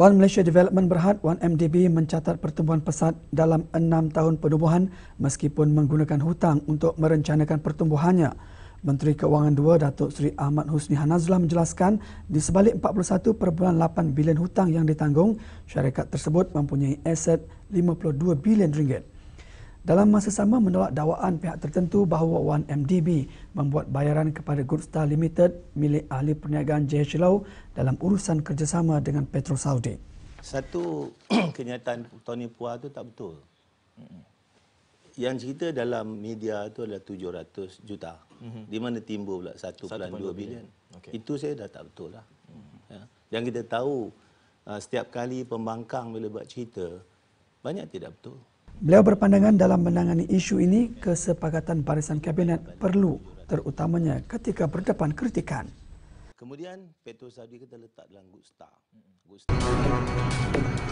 Puan Malaysia Development Berhad, 1MDB mencatat pertumbuhan pesat dalam enam tahun penubuhan meskipun menggunakan hutang untuk merencanakan pertumbuhannya. Menteri Keuangan II, Datuk Seri Ahmad Husni Hanazlah menjelaskan di sebalik 41.8 bilion hutang yang ditanggung, syarikat tersebut mempunyai aset 52 bilion ringgit. Dalam masa sama menolak dakwaan pihak tertentu bahawa 1MDB membuat bayaran kepada Goodstar Limited milik ahli perniagaan JH Lau dalam urusan kerjasama dengan Petro Saudi. Satu kenyataan Tony Puah itu tak betul. Yang cerita dalam media itu adalah 700 juta. Mm-hmm. Di mana timbul pula 1.2 bilion. bilion. Okay. Itu saya dah tak betul lah. Mm-hmm. Ya. Yang kita tahu uh, setiap kali pembangkang bila buat cerita banyak tidak betul. Beliau berpandangan dalam menangani isu ini kesepakatan barisan kabinet perlu terutamanya ketika berdepan kritikan. Kemudian Petrus kita letak dalam good star. Good star.